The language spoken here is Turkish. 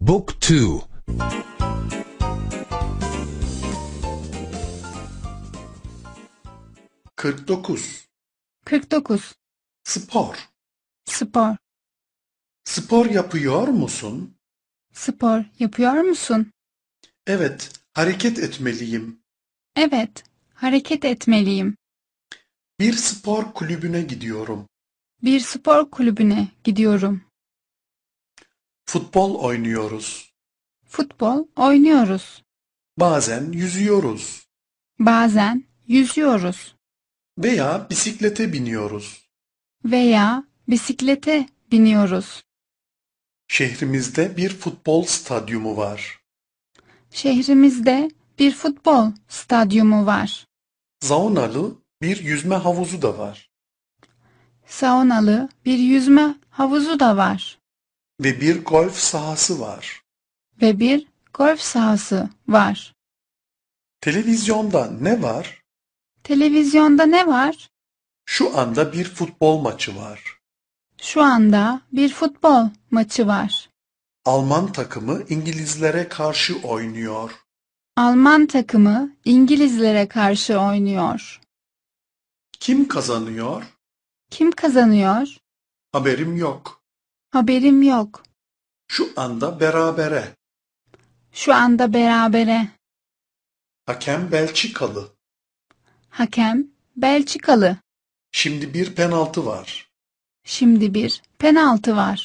Book 2 49 49 Spor Spor Spor yapıyor musun? Spor yapıyor musun? Evet, hareket etmeliyim. Evet, hareket etmeliyim. Bir spor kulübüne gidiyorum. Bir spor kulübüne gidiyorum. Futbol oynuyoruz. Futbol oynuyoruz. Bazen yüzüyoruz. Bazen yüzüyoruz. Veya bisiklete biniyoruz. Veya bisiklete biniyoruz. Şehrimizde bir futbol stadyumu var. Şehrimizde bir futbol stadyumu var. Saunalı bir yüzme havuzu da var. Saunalı bir yüzme havuzu da var ve bir golf sahası var. Ve bir golf sahası var. Televizyonda ne var? Televizyonda ne var? Şu anda bir futbol maçı var. Şu anda bir futbol maçı var. Alman takımı İngilizlere karşı oynuyor. Alman takımı İngilizlere karşı oynuyor. Kim kazanıyor? Kim kazanıyor? Haberim yok. Haberim yok. Şu anda berabere. Şu anda berabere. Hakem Belçikalı. Hakem Belçikalı. Şimdi bir penaltı var. Şimdi bir penaltı var.